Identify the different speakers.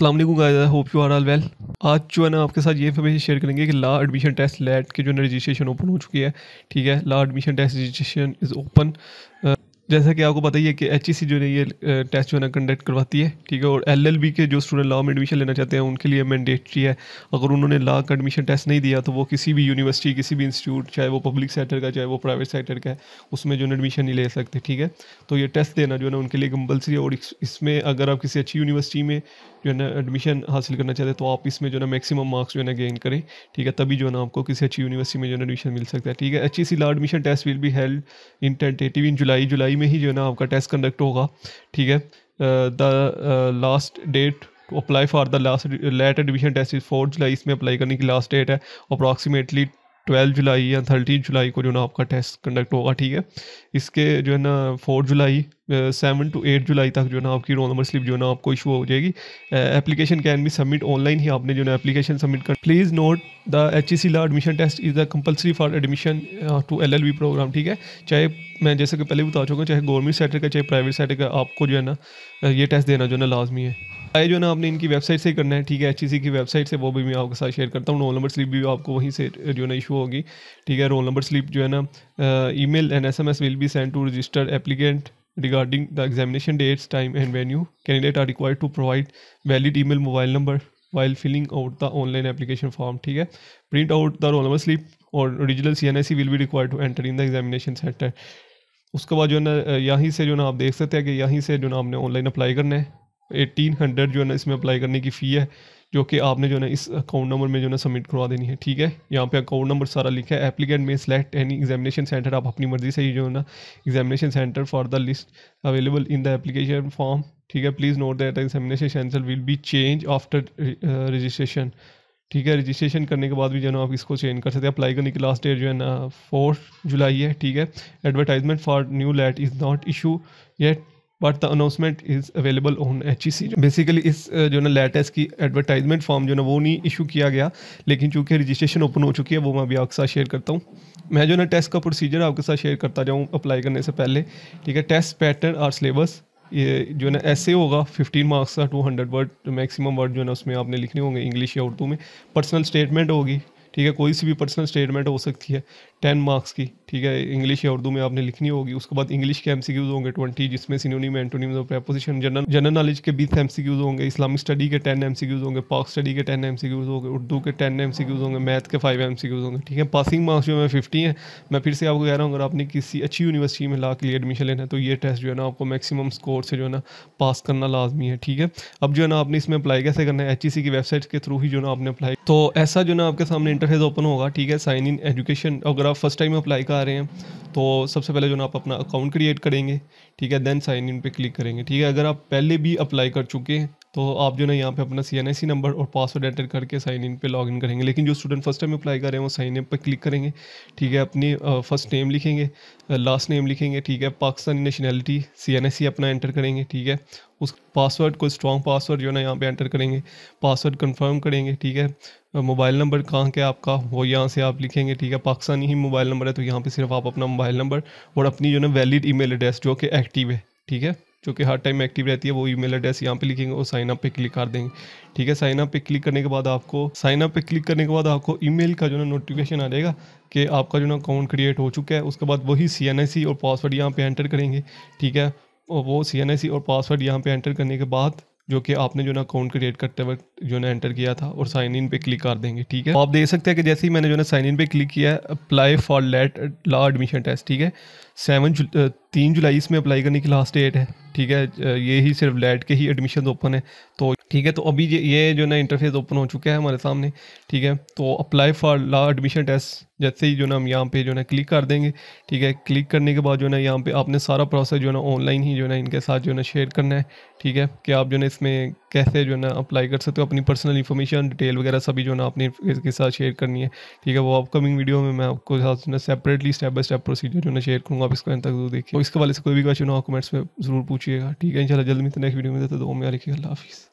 Speaker 1: Aslam guys hope you are all well आज जो है ना आपके साथ ये इन्फॉर्मेशन शेयर करेंगे कि ला एडमिशन टेस्ट लेट के जो है रजिस्ट्रेशन ओपन हो चुकी है ठीक है law admission test registration is open जैसा कि आपको पता ही है कि एच जो है ये टेस्ट जो है ना कंडक्ट करवाती है ठीक है और बी के जो स्टूडेंट लॉ में एडमिशन लेना चाहते हैं उनके लिए मैंडेटरी है अगर उन्होंने लॉ का एडमिशन टेस्ट नहीं दिया तो वो किसी भी यूनिवर्सिटी किसी भी इंस्टीट्यूट चाहे वो पब्लिक सेक्टर का चाहे वो प्राइवेट सेक्टर का है उसमें जो है एडमिशन नहीं ले सकते ठीक है तो ये टेस्ट देना जो है ना उनके लिए कंपल्सरी है और इसमें अगर आप किसी अच्छी यूनिवर्सिटी में જોને એડમિશન حاصل کرنا ચાહે તો આપ ઇસમે જોના મેક્સિમમ માર્ક્સ જોના ગેઇન કરે ઠીક હૈ તભી જોના આપકો કિસચ્છી યુનિવર્સિટી મે જોના એડમિશન મિલ સકતા હૈ ઠીક હૈ અચ્છી સી law admission test will be held in tentative in July જુલાઈ મે હી જોના આપકા ટેસ્ટ કન્ડક્ટ હોગા ઠીક હૈ the last date to apply for the last LAT admission test is 4 July ઇસમે એપ્લાય કરને કી લાસ્ટ ડેટ હૈ અપ્રોક્સિમેટલી 12 जुलाई या 13 जुलाई को जो ना आपका टेस्ट कंडक्ट होगा ठीक है इसके जो है ना 4 जुलाई सेवन टू एट जुलाई तक जो है ना आपकी रोल नंबर स्लिप जो है ना आपको इशू हो जाएगी application can be submit online ही आपने जो है ना एप्लीकेशन सबमिट कर please note the H E C law admission test is the compulsory for admission to L L program ठीक है चाहे मैं जैसे कि पहले बता चुका हूँ चाहे गवर्नमेंट सेक्टर का चाहे प्राइवेट सेक्टर का आपको जो है ना ये टेस्ट देना जो है ना लाजमी है ये जो ना आपने इनकी वेबसाइट से करना है ठीक है एच e की वेबसाइट से वो भी मैं आपके साथ शेयर करता हूँ रोल नंबर स्लिप भी आपको वहीं से जो ना इशू होगी ठीक है रोल नंबर स्लिप जो है ना email and S M S will be send to register applicant regarding the examination dates time and venue candidate are require to provide valid email mobile number while filling out the online application form ठीक है print out the roll number slip और original C N C will be required to enter in the examination centre उसके बाद जो है ना यहीं से जो ना आप देख सकते हैं कि यहीं से जो ना आपने ऑनलाइन अप्लाई करना है एटीन हंड्रेड जो है ना इसमें अप्लाई करने की फ़ी है जो कि आपने जो है ना इस अकाउंट नंबर में जो है ना सबमिट करवा देनी है ठीक है यहाँ पे अकाउंट नंबर सारा लिखा है एप्लीकेंट में सेलेक्ट एनी एग्जामिनेशन सेंटर आप अपनी मर्ज़ी से ही जो है ना examination centre for the list available in the application form ठीक है please note that examination centre will be change after registration ठीक है रजिस्ट्रेशन करने के बाद भी जो है ना आप इसको चेंज कर सकते हैं अप्लाई करने की लास्ट डेट जो है ना फोर्थ जुलाई है ठीक है advertisement for new LAT is not issue yet but the announcement is available on H E C basically इस जो ना लेटेस्ट की एडवर्टाइजमेंट फॉर्म जो ना वो नहीं इशू किया गया लेकिन चूँकि रजिस्ट्रेशन ओपन हो चुकी है वो मैं अभी आपके साथ शेयर करता हूँ मैं जो ना टेस्ट का प्रोसीजर आपके साथ शेयर करता जाऊँ अप्लाई करने से पहले ठीक है टेस्ट पैटर्न और सिलेबस ये जो ना ऐसे होगा 15 मार्क्स का 200 वर्ड मैक्सिमम वर्ड जो है ना उसमें आपने लिखने होंगे इंग्लिश या उर्दू में पर्सनल स्टेटमेंट होगी ठीक है कोई सी भी पर्सनल स्टेटमेंट हो सकती है टेन मार्क्स की ठीक है इंग्लिश या उर्दू में आपने लिखनी होगी उसके बाद इंग्लिश के एम होंगे ट्वेंटी जिसमें में एंटोनीम और प्रपोजिशन जनरल जनरल नॉलेज के बीस एम होंगे इस्लामिक स्टडी के टेन एम होंगे पाक स्टडी के टेन एम होंगे उर्दू के टेन एम होंगे मैथ के फाइव एम होंगे ठीक है पासिंग मार्क्स जो है फिफ्टी हैं मैं फिर से आपको कह रहा हूँ अगर आपने किसी अच्छी यूनिवर्सिटी में ला के लिए एडमिशन लेना है तो ये टेस्ट जो है ना आपको मैक्सिमम स्कोर से जो है ना पास करना लाजमी है ठीक है अब जो है ना आपने इसमें अप्लाई कैसे करना है एच की वेबसाइट के थ्रू ही जो है ना आपने अप्लाई तो ऐसा जो ना आपके सामने इंटरफेस ओपन तो होगा ठीक है साइन इन एजुकेशन अगर आप फर्स्ट टाइम अप्लाई कर रहे हैं तो सबसे पहले जो ना आप अपना अकाउंट क्रिएट करेंगे ठीक है देन साइन इन पे क्लिक करेंगे ठीक है अगर आप पहले भी अप्लाई कर चुके हैं तो आप जो ना यहाँ पे अपना सी नंबर और पासवर्ड एंटर करके साइन इन पे लॉग इन करेंगे लेकिन जो स्टूडेंट फर्स्ट टाइम अप्लाई कर रहे हैं वो साइन इन पर क्लिक करेंगे ठीक है अपनी फर्स्ट नेम लिखेंगे लास्ट नेम लिखेंगे ठीक है पाकिस्तानी नेशनैलिटी सी अपना एंटर करेंगे ठीक है उस पासवर्ड को स्ट्रॉन्ग पासवर्ड जो है ना यहाँ पर एंटर करेंगे पासवर्ड कन्फर्म करेंगे ठीक है मोबाइल नंबर कहाँ का आपका वो यहाँ से आप लिखेंगे ठीक है पाकिस्तानी ही मोबाइल नंबर है तो यहाँ पर सिर्फ आप अपना मोबाइल नंबर और अपनी जो ना वैलिड ई एड्रेस जो कि एक्टिव है ठीक है जो कि हर टाइम एक्टिव रहती है वो ईमेल एड्रेस यहाँ पे लिखेंगे और साइन अप पे क्लिक कर देंगे ठीक है साइन अप पे क्लिक करने के बाद आपको साइन अप पे क्लिक करने के बाद आपको ईमेल का जो ना नोटिफिकेशन आ जाएगा कि आपका जो ना अकाउंट क्रिएट हो चुका है उसके बाद वही सी और पासवर्ड यहाँ पर एंटर करेंगे ठीक है और वो सी और पासवर्ड यहाँ पर एंटर करने के बाद जो कि आपने जो ना अकाउंट क्रिएट करते वक्त जो ना एंटर किया था और साइन इन पे क्लिक कर देंगे ठीक है तो आप देख सकते हैं कि जैसे ही मैंने जो ना साइन इन पे क्लिक किया है apply for LAT law admission test ठीक है सेवन जु, तीन जुलाई इसमें अप्लाई करने की लास्ट डेट है ठीक है ये ही सिर्फ लेट के ही एडमिशन ओपन है तो ठीक है तो अभी ये जो ना इंटरफेस ओपन हो चुका है हमारे सामने ठीक है तो apply for law admission test जैसे ही जो ना हम यहाँ पे जो ना क्लिक कर देंगे ठीक है क्लिक करने के बाद जो ना यहाँ पे आपने सारा प्रोसेस जो ना ऑनलाइन ही जो ना इनके साथ जो ना शेयर करना है ठीक है कि आप जो ना इसमें कैसे जो ना अप्लाई कर सकते हो अपनी पर्सनल इन्फॉर्मेशन डिटेल वगैरह सभी जो ना आपने इसके साथ शेयर करनी है ठीक है वो अपकमिंग वीडियो में मैं आपको साथ ना separately step by step procedure जो ना शेयर करूँगा आप इसको तक जरूर देखिए इसके वाले से कोई भी क्वेश्चन हो कमेंट्स में जरूर पूछिएगा ठीक है इन जल्द मिलते नेक्स्ट वीडियो में देते दो मैं लिखिए अल्लाह हाफिज़